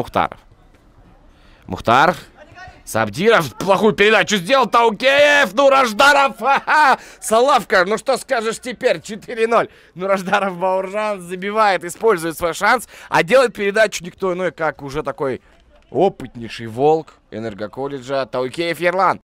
Мухтаров. Мухтаров. Сабдиров плохую передачу сделал. Таукеев, Нураждаров. ха Салавка, ну что скажешь теперь? 4-0. Нураждаров Бауржан забивает, использует свой шанс. А делает передачу никто иной, как уже такой опытнейший волк энергоколледжа Таукеев Ерлан.